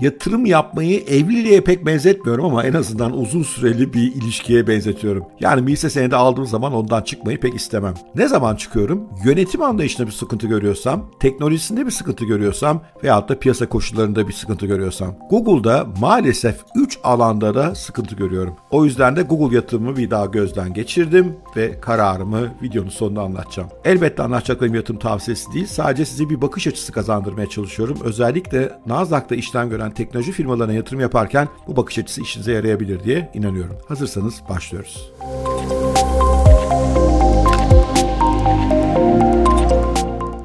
yatırım yapmayı evliliğe pek benzetmiyorum ama en azından uzun süreli bir ilişkiye benzetiyorum. Yani bir hisse senedi aldığım zaman ondan çıkmayı pek istemem. Ne zaman çıkıyorum? Yönetim anlayışında bir sıkıntı görüyorsam, teknolojisinde bir sıkıntı görüyorsam veyahut da piyasa koşullarında bir sıkıntı görüyorsam. Google'da maalesef 3 alanda da sıkıntı görüyorum. O yüzden de Google yatırımı bir daha gözden geçirdim ve kararımı videonun sonunda anlatacağım. Elbette anlatacaklarım yatırım tavsiyesi değil. Sadece size bir bakış açısı kazandırmaya çalışıyorum. Özellikle Nasdaq'ta işlem gören üreten teknoloji firmalarına yatırım yaparken bu bakış açısı işinize yarayabilir diye inanıyorum. Hazırsanız başlıyoruz. Müzik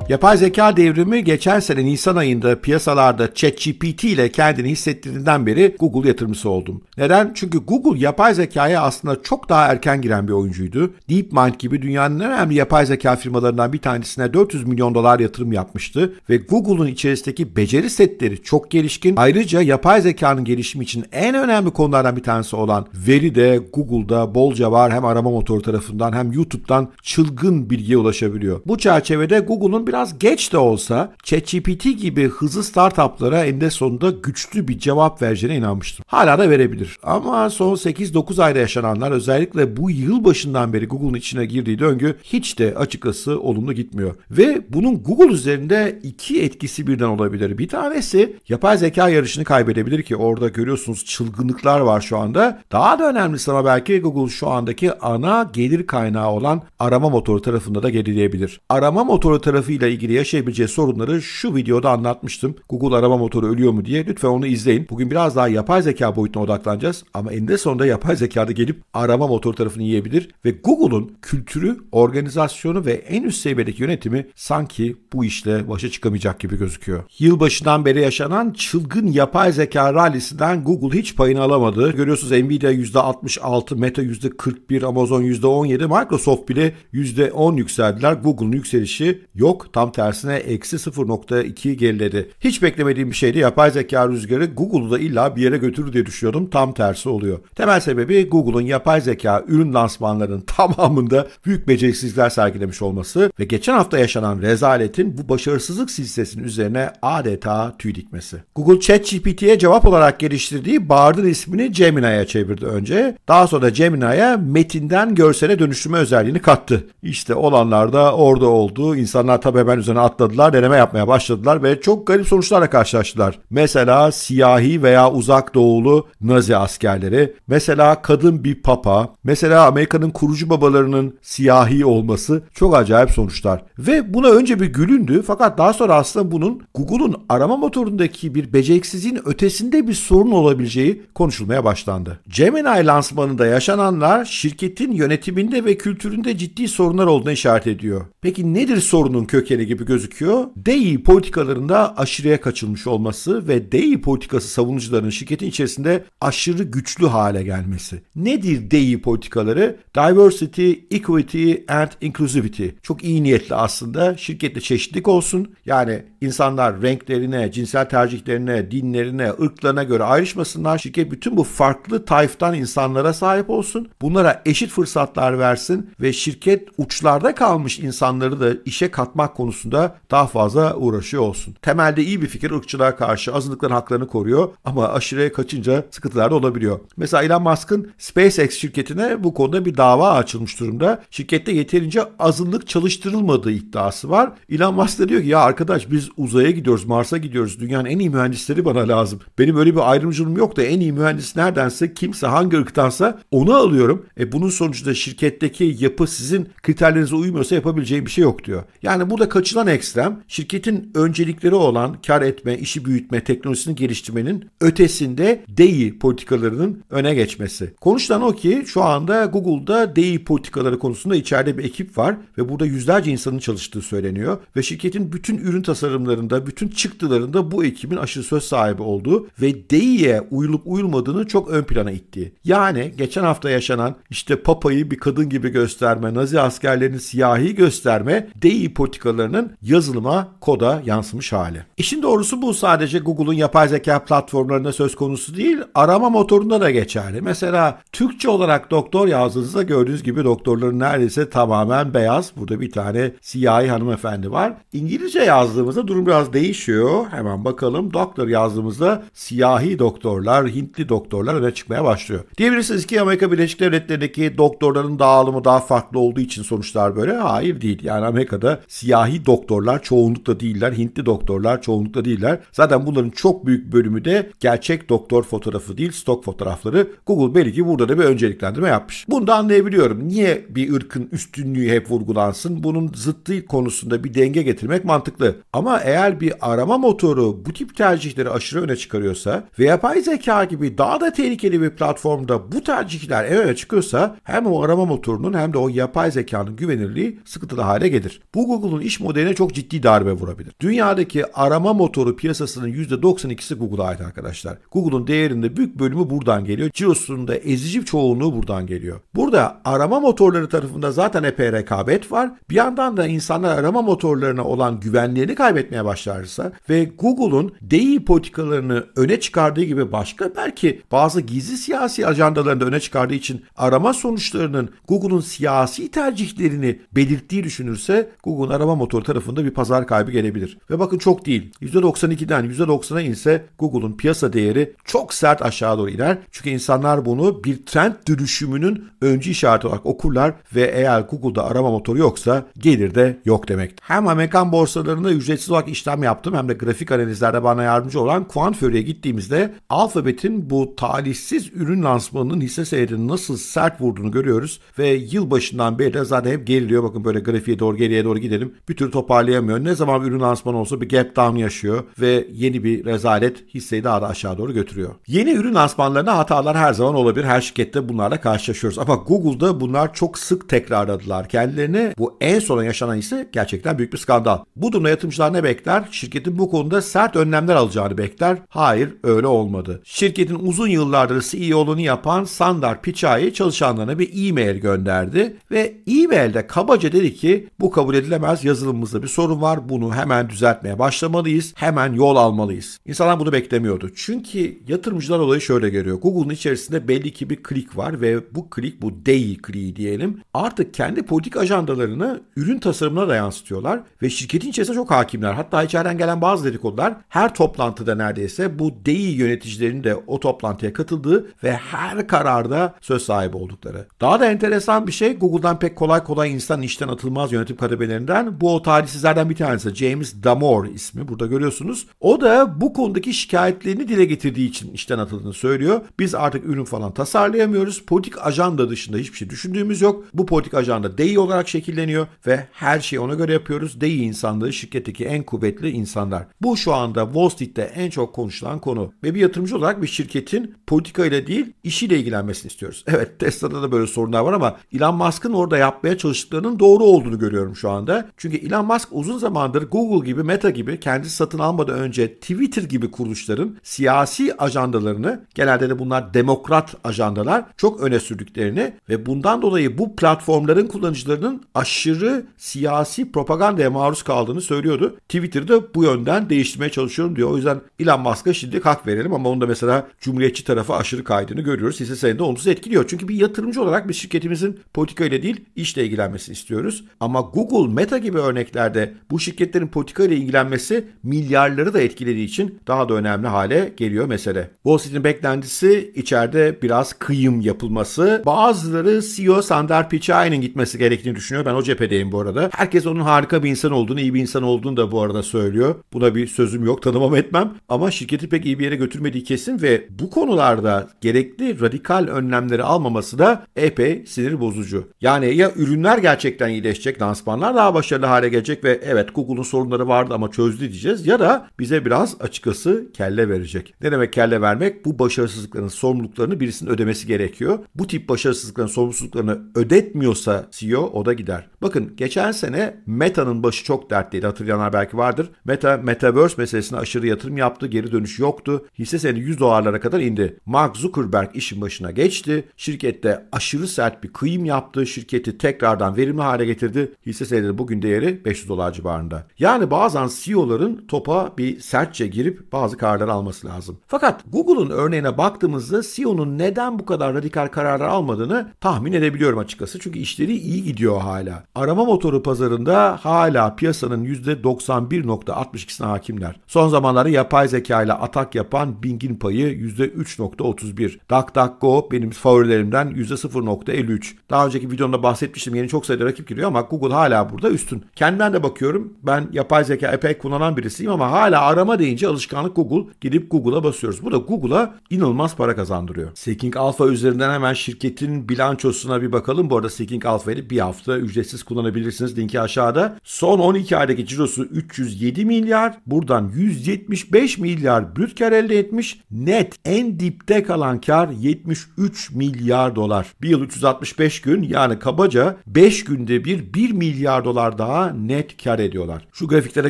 Yapay zeka devrimi geçen sene Nisan ayında piyasalarda ChatGPT ile kendini hissettirdiğinden beri Google yatırımcısı oldum. Neden? Çünkü Google yapay zekaya aslında çok daha erken giren bir oyuncuydu. DeepMind gibi dünyanın en önemli yapay zeka firmalarından bir tanesine 400 milyon dolar yatırım yapmıştı ve Google'un içerisindeki beceri setleri çok gelişkin. Ayrıca yapay zekanın gelişimi için en önemli konulardan bir tanesi olan veri de Google'da bolca var. Hem arama motoru tarafından hem YouTube'dan çılgın bilgiye ulaşabiliyor. Bu çerçevede Google'un bir biraz geç de olsa ChatGPT gibi hızlı startuplara eninde sonunda güçlü bir cevap vereceğine inanmıştım. Hala da verebilir. Ama son 8-9 ayda yaşananlar özellikle bu yıl başından beri Google'un içine girdiği döngü hiç de açıkçası olumlu gitmiyor. Ve bunun Google üzerinde iki etkisi birden olabilir. Bir tanesi yapay zeka yarışını kaybedebilir ki orada görüyorsunuz çılgınlıklar var şu anda. Daha da önemlisi ama belki Google şu andaki ana gelir kaynağı olan arama motoru tarafında da gerileyebilir. Arama motoru tarafıyla konusuyla ilgili yaşayabileceği sorunları şu videoda anlatmıştım. Google arama motoru ölüyor mu diye. Lütfen onu izleyin. Bugün biraz daha yapay zeka boyutuna odaklanacağız ama eninde sonunda yapay zekada gelip arama motoru tarafını yiyebilir ve Google'un kültürü, organizasyonu ve en üst seviyedeki yönetimi sanki bu işle başa çıkamayacak gibi gözüküyor. Yılbaşından beri yaşanan çılgın yapay zeka rallisinden Google hiç payını alamadı. Görüyorsunuz Nvidia %66, Meta %41, Amazon %17, Microsoft bile %10 yükseldiler. Google'un yükselişi yok. Tam tersine eksi 0.2 geriledi. Hiç beklemediğim bir şeydi. Yapay zeka rüzgarı Google'u da illa bir yere götürür diye düşünüyordum. Tam tersi oluyor. Temel sebebi Google'un yapay zeka ürün lansmanlarının tamamında büyük beceriksizler sergilemiş olması ve geçen hafta yaşanan rezaletin bu başarısızlık silsilesinin üzerine adeta tüy dikmesi. Google ChatGPT'ye cevap olarak geliştirdiği Bard'ın ismini Gemini'ye çevirdi önce. Daha sonra Gemini'ye metinden görsele dönüştürme özelliğini kattı. İşte olanlar da orada oldu. İnsanlar tabi hemen üzerine atladılar, deneme yapmaya başladılar ve çok garip sonuçlarla karşılaştılar. Mesela siyahi veya uzak doğulu Nazi askerleri, mesela kadın bir papa, mesela Amerika'nın kurucu babalarının siyahi olması çok acayip sonuçlar. Ve buna önce bir gülündü fakat daha sonra aslında bunun Google'un arama motorundaki bir beceriksizliğin ötesinde bir sorun olabileceği konuşulmaya başlandı. Gemini lansmanında yaşananlar şirketin yönetiminde ve kültüründe ciddi sorunlar olduğunu işaret ediyor. Peki nedir sorunun kökeni? kere gibi gözüküyor. DEI politikalarında aşırıya kaçılmış olması ve DEI politikası savunucularının şirketin içerisinde aşırı güçlü hale gelmesi. Nedir DEI politikaları? Diversity, Equity and Inclusivity. Çok iyi niyetli aslında. Şirkette çeşitlik olsun. Yani insanlar renklerine, cinsel tercihlerine, dinlerine, ırklarına göre ayrışmasınlar. Şirket bütün bu farklı tayftan insanlara sahip olsun. Bunlara eşit fırsatlar versin ve şirket uçlarda kalmış insanları da işe katmak konusunda konusunda daha fazla uğraşıyor olsun. Temelde iyi bir fikir ırkçılığa karşı azınlıkların haklarını koruyor ama aşireye kaçınca sıkıntılar da olabiliyor. Mesela Elon Musk'ın SpaceX şirketine bu konuda bir dava açılmış durumda. Şirkette yeterince azınlık çalıştırılmadığı iddiası var. Elon Musk da diyor ki ya arkadaş biz uzaya gidiyoruz, Mars'a gidiyoruz. Dünyanın en iyi mühendisleri bana lazım. Benim öyle bir ayrımcılığım yok da en iyi mühendis neredense kimse hangi ırktansa onu alıyorum. E bunun sonucunda şirketteki yapı sizin kriterlerinize uymuyorsa yapabileceğim bir şey yok diyor. Yani burada kaçılan ekstrem şirketin öncelikleri olan kar etme, işi büyütme, teknolojisini geliştirmenin ötesinde DEI politikalarının öne geçmesi. Konuşulan o ki şu anda Google'da DEI politikaları konusunda içeride bir ekip var ve burada yüzlerce insanın çalıştığı söyleniyor ve şirketin bütün ürün tasarımlarında, bütün çıktılarında bu ekibin aşırı söz sahibi olduğu ve DEI'ye uyulup uyulmadığını çok ön plana itti. Yani geçen hafta yaşanan işte Papa'yı bir kadın gibi gösterme, Nazi askerlerini siyahi gösterme, DEI politikaları dosyalarının yazılıma, koda yansımış hali. İşin doğrusu bu sadece Google'un yapay zeka platformlarında söz konusu değil, arama motorunda da geçerli. Mesela Türkçe olarak doktor yazdığınızda gördüğünüz gibi doktorların neredeyse tamamen beyaz. Burada bir tane siyahi hanımefendi var. İngilizce yazdığımızda durum biraz değişiyor. Hemen bakalım. Doktor yazdığımızda siyahi doktorlar, Hintli doktorlar öne çıkmaya başlıyor. Diyebilirsiniz ki Amerika Birleşik Devletleri'ndeki doktorların dağılımı daha farklı olduğu için sonuçlar böyle. Hayır değil. Yani Amerika'da siyahi siyahi doktorlar çoğunlukla değiller, Hintli doktorlar çoğunlukla değiller. Zaten bunların çok büyük bölümü de gerçek doktor fotoğrafı değil, stok fotoğrafları. Google belki burada da bir önceliklendirme yapmış. Bunu da anlayabiliyorum. Niye bir ırkın üstünlüğü hep vurgulansın? Bunun zıttı konusunda bir denge getirmek mantıklı. Ama eğer bir arama motoru bu tip tercihleri aşırı öne çıkarıyorsa ve yapay zeka gibi daha da tehlikeli bir platformda bu tercihler en öne çıkıyorsa hem o arama motorunun hem de o yapay zekanın güvenirliği sıkıntılı hale gelir. Bu Google'un iş iş modeline çok ciddi darbe vurabilir. Dünyadaki arama motoru piyasasının %92'si Google'a ait arkadaşlar. Google'un değerinde büyük bölümü buradan geliyor. CEO'sunun da ezici çoğunluğu buradan geliyor. Burada arama motorları tarafında zaten epey rekabet var. Bir yandan da insanlar arama motorlarına olan güvenliğini kaybetmeye başlarsa ve Google'un DEI politikalarını öne çıkardığı gibi başka belki bazı gizli siyasi da öne çıkardığı için arama sonuçlarının Google'un siyasi tercihlerini belirttiği düşünürse Google'un arama Motor tarafında bir pazar kaybı gelebilir. Ve bakın çok değil. %92'den %90'a inse Google'un piyasa değeri çok sert aşağı doğru iner. Çünkü insanlar bunu bir trend dönüşümünün öncü işareti olarak okurlar ve eğer Google'da arama motoru yoksa gelir de yok demek. Hem Amerikan borsalarında ücretsiz olarak işlem yaptım hem de grafik analizlerde bana yardımcı olan Quantfury'e gittiğimizde Alphabet'in bu talihsiz ürün lansmanının hisse seyrini nasıl sert vurduğunu görüyoruz ve yıl başından beri de zaten hep geriliyor. Bakın böyle grafiğe doğru geriye doğru gidelim bir türlü toparlayamıyor. Ne zaman bir ürün lansmanı olsa bir gap down yaşıyor ve yeni bir rezalet hisseyi daha da aşağı doğru götürüyor. Yeni ürün lansmanlarında hatalar her zaman olabilir. Her şirkette bunlarla karşılaşıyoruz. Ama Google'da bunlar çok sık tekrarladılar kendilerini. Bu en son yaşanan ise gerçekten büyük bir skandal. Bu durumda yatırımcılar ne bekler? Şirketin bu konuda sert önlemler alacağını bekler. Hayır öyle olmadı. Şirketin uzun yıllardır CEO'luğunu yapan Sandar Pichai çalışanlarına bir e-mail gönderdi ve e-mailde kabaca dedi ki bu kabul edilemez yazı yazılımımızda bir sorun var. Bunu hemen düzeltmeye başlamalıyız. Hemen yol almalıyız. İnsanlar bunu beklemiyordu. Çünkü yatırımcılar olayı şöyle görüyor. Google'un içerisinde belli ki bir klik var ve bu klik bu DEI kliği diyelim. Artık kendi politik ajandalarını ürün tasarımına da yansıtıyorlar ve şirketin içerisinde çok hakimler. Hatta içeriden gelen bazı dedikodular her toplantıda neredeyse bu DEI yöneticilerin de o toplantıya katıldığı ve her kararda söz sahibi oldukları. Daha da enteresan bir şey Google'dan pek kolay kolay insan işten atılmaz yönetim kadebelerinden bu o talihsizlerden bir tanesi James Damore ismi burada görüyorsunuz. O da bu konudaki şikayetlerini dile getirdiği için işten atıldığını söylüyor. Biz artık ürün falan tasarlayamıyoruz. Politik ajanda dışında hiçbir şey düşündüğümüz yok. Bu politik ajanda DEI olarak şekilleniyor ve her şeyi ona göre yapıyoruz. DEI insanları şirketteki en kuvvetli insanlar. Bu şu anda Wall Street'te en çok konuşulan konu ve bir yatırımcı olarak bir şirketin politika ile değil işiyle ilgilenmesini istiyoruz. Evet Tesla'da da böyle sorunlar var ama Elon Musk'ın orada yapmaya çalıştıklarının doğru olduğunu görüyorum şu anda. Çünkü Elon Musk uzun zamandır Google gibi, Meta gibi kendi satın almadan önce Twitter gibi kuruluşların siyasi ajandalarını genelde de bunlar demokrat ajandalar çok öne sürdüklerini ve bundan dolayı bu platformların kullanıcılarının aşırı siyasi propagandaya maruz kaldığını söylüyordu. Twitter'da bu yönden değiştirmeye çalışıyorum diyor. O yüzden Elon Musk'a şimdi hak verelim ama onda mesela Cumhuriyetçi tarafı aşırı kaydığını görüyoruz. Hisse senedi olumsuz etkiliyor. Çünkü bir yatırımcı olarak biz şirketimizin politikayla değil işle ilgilenmesini istiyoruz. Ama Google, Meta gibi örnek örneklerde bu şirketlerin politika ile ilgilenmesi milyarları da etkilediği için daha da önemli hale geliyor mesele. Wall Street'in beklentisi içeride biraz kıyım yapılması. Bazıları CEO Sandar Pichai'nin gitmesi gerektiğini düşünüyor. Ben o cephedeyim bu arada. Herkes onun harika bir insan olduğunu, iyi bir insan olduğunu da bu arada söylüyor. Buna bir sözüm yok, tanımam etmem. Ama şirketi pek iyi bir yere götürmediği kesin ve bu konularda gerekli radikal önlemleri almaması da epey sinir bozucu. Yani ya ürünler gerçekten iyileşecek, lansmanlar daha başarılı hale gelecek ve evet Google'un sorunları vardı ama çözdü diyeceğiz ya da bize biraz açıkçası kelle verecek. Ne demek kelle vermek? Bu başarısızlıkların sorumluluklarını birisinin ödemesi gerekiyor. Bu tip başarısızlıkların sorumluluklarını ödetmiyorsa CEO o da gider. Bakın geçen sene Meta'nın başı çok dertliydi. Hatırlayanlar belki vardır. Meta, Metaverse meselesine aşırı yatırım yaptı. Geri dönüş yoktu. Hisse senedi 100 dolarlara kadar indi. Mark Zuckerberg işin başına geçti. Şirkette aşırı sert bir kıyım yaptı. Şirketi tekrardan verimli hale getirdi. Hisse senedi bugün değeri değeri 500 dolar civarında. Yani bazen CEO'ların topa bir sertçe girip bazı kararlar alması lazım. Fakat Google'un örneğine baktığımızda CEO'nun neden bu kadar radikal kararlar almadığını tahmin edebiliyorum açıkçası. Çünkü işleri iyi gidiyor hala. Arama motoru pazarında hala piyasanın %91.62'sine hakimler. Son zamanlarda yapay zeka ile atak yapan Bing'in payı %3.31. DuckDuckGo benim favorilerimden %0.53. Daha önceki videomda bahsetmiştim yeni çok sayıda rakip giriyor ama Google hala burada üstün. Kendimden de bakıyorum. Ben yapay zeka epey kullanan birisiyim ama hala arama deyince alışkanlık Google. Gidip Google'a basıyoruz. Bu da Google'a inanılmaz para kazandırıyor. Seeking Alpha üzerinden hemen şirketin bilançosuna bir bakalım. Bu arada Seeking Alpha'yı bir hafta ücretsiz kullanabilirsiniz. Linki aşağıda. Son 12 aydaki cirosu 307 milyar. Buradan 175 milyar brüt kar elde etmiş. Net en dipte kalan kar 73 milyar dolar. Bir yıl 365 gün yani kabaca 5 günde bir 1 milyar dolar daha net kar ediyorlar. Şu grafiklere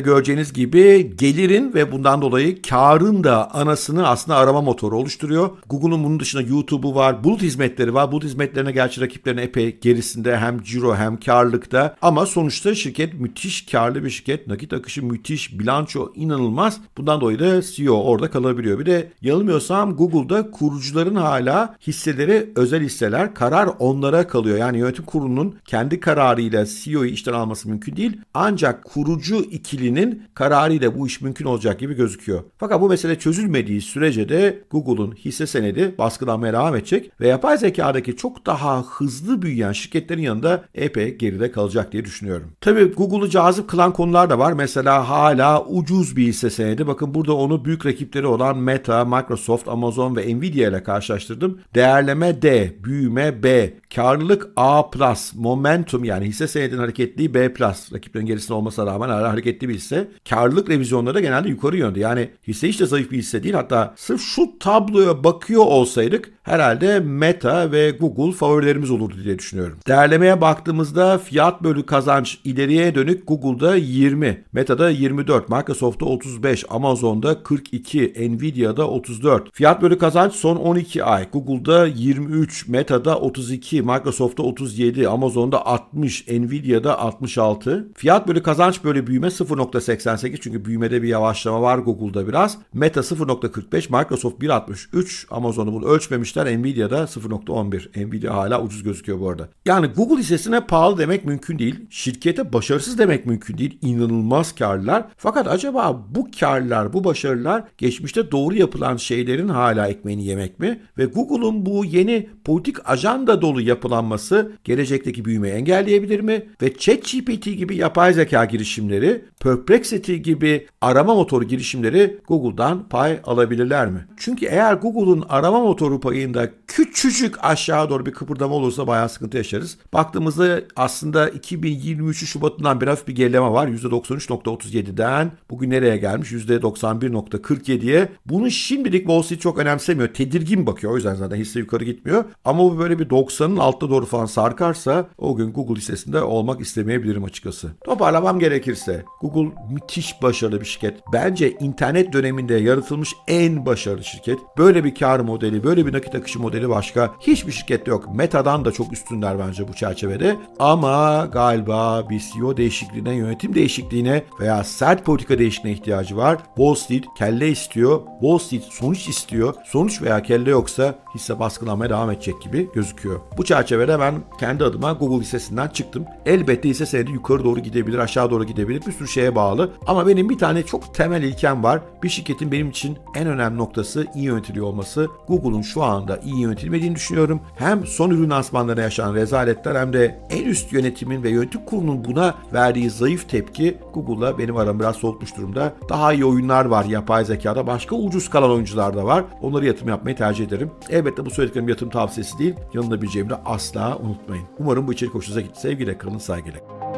göreceğiniz gibi gelirin ve bundan dolayı karın da anasını aslında arama motoru oluşturuyor. Google'un bunun dışında YouTube'u var, bulut hizmetleri var. Bulut hizmetlerine gerçi rakiplerine epey gerisinde hem ciro hem karlıkta ama sonuçta şirket müthiş karlı bir şirket. Nakit akışı müthiş, bilanço inanılmaz. Bundan dolayı da CEO orada kalabiliyor. Bir de yanılmıyorsam Google'da kurucuların hala hisseleri özel hisseler. Karar onlara kalıyor. Yani yönetim kurulunun kendi kararıyla CEO'yu işten alması mümkün değil değil ancak kurucu ikilinin kararıyla bu iş mümkün olacak gibi gözüküyor. Fakat bu mesele çözülmediği sürece de Google'un hisse senedi baskılanmaya devam edecek ve yapay zekadaki çok daha hızlı büyüyen şirketlerin yanında epey geride kalacak diye düşünüyorum. Tabii Google'u cazip kılan konular da var. Mesela hala ucuz bir hisse senedi. Bakın burada onu büyük rakipleri olan Meta, Microsoft, Amazon ve Nvidia ile karşılaştırdım. Değerleme D, büyüme B Karlılık A+, plus momentum yani hisse senedinin hareketliği B+, plus rakiplerin gerisinde olmasına rağmen hala hareketli bir hisse. Karlılık revizyonları da genelde yukarı yönde. Yani hisse hiç de zayıf bir hisse değil. Hatta sırf şu tabloya bakıyor olsaydık herhalde Meta ve Google favorilerimiz olurdu diye düşünüyorum. Değerlemeye baktığımızda fiyat bölü kazanç ileriye dönük Google'da 20, Meta'da 24, Microsoft'ta 35, Amazon'da 42, Nvidia'da 34. Fiyat bölü kazanç son 12 ay Google'da 23, Meta'da 32, Microsoft'ta 37, Amazon'da 60, Nvidia'da 66. Fiyat bölü kazanç bölü büyüme 0.88 çünkü büyümede bir yavaşlama var Google'da biraz. Meta 0.45, Microsoft 1.63, Amazon'u bunu ölçmemişler. Nvidia'da 0.11. Nvidia hala ucuz gözüküyor bu arada. Yani Google hissesine pahalı demek mümkün değil. Şirkete başarısız demek mümkün değil. İnanılmaz karlar. Fakat acaba bu karlar, bu başarılar geçmişte doğru yapılan şeylerin hala ekmeğini yemek mi? Ve Google'un bu yeni politik ajanda dolu yapı yapılanması gelecekteki büyümeyi engelleyebilir mi? Ve ChatGPT gibi yapay zeka girişimleri, Perplexity gibi arama motoru girişimleri Google'dan pay alabilirler mi? Çünkü eğer Google'un arama motoru payında küçücük aşağı doğru bir kıpırdama olursa bayağı sıkıntı yaşarız. Baktığımızda aslında 2023 Şubat'ından bir bir gerileme var. %93.37'den bugün nereye gelmiş? %91.47'ye. Bunu şimdilik Wall Street çok önemsemiyor. Tedirgin bakıyor. O yüzden zaten hisse yukarı gitmiyor. Ama bu böyle bir 90'ın onun altta doğru falan sarkarsa o gün Google listesinde olmak istemeyebilirim açıkçası. Toparlamam gerekirse Google müthiş başarılı bir şirket. Bence internet döneminde yaratılmış en başarılı şirket. Böyle bir kar modeli, böyle bir nakit akışı modeli başka hiçbir şirkette yok. Meta'dan da çok üstünler bence bu çerçevede. Ama galiba bir CEO değişikliğine, yönetim değişikliğine veya sert politika değişikliğine ihtiyacı var. Wall Street kelle istiyor. Wall Street sonuç istiyor. Sonuç veya kelle yoksa hisse baskılanmaya devam edecek gibi gözüküyor. Bu bu çerçevede ben kendi adıma Google hissesinden çıktım. Elbette hisse senedi yukarı doğru gidebilir, aşağı doğru gidebilir. Bir sürü şeye bağlı. Ama benim bir tane çok temel ilkem var. Bir şirketin benim için en önemli noktası iyi yönetiliyor olması. Google'un şu anda iyi yönetilmediğini düşünüyorum. Hem son ürün asmanlarına yaşanan rezaletler hem de en üst yönetimin ve yönetim kurulunun buna verdiği zayıf tepki Google'la benim aram biraz soğutmuş durumda. Daha iyi oyunlar var yapay zekada. Başka ucuz kalan oyuncular da var. Onları yatırım yapmayı tercih ederim. Elbette bu söylediklerim yatırım tavsiyesi değil. Yanılabileceğim asla unutmayın. Umarım bu içerik hoşunuza gitti. Sevgiyle kalın, saygıyla kalın.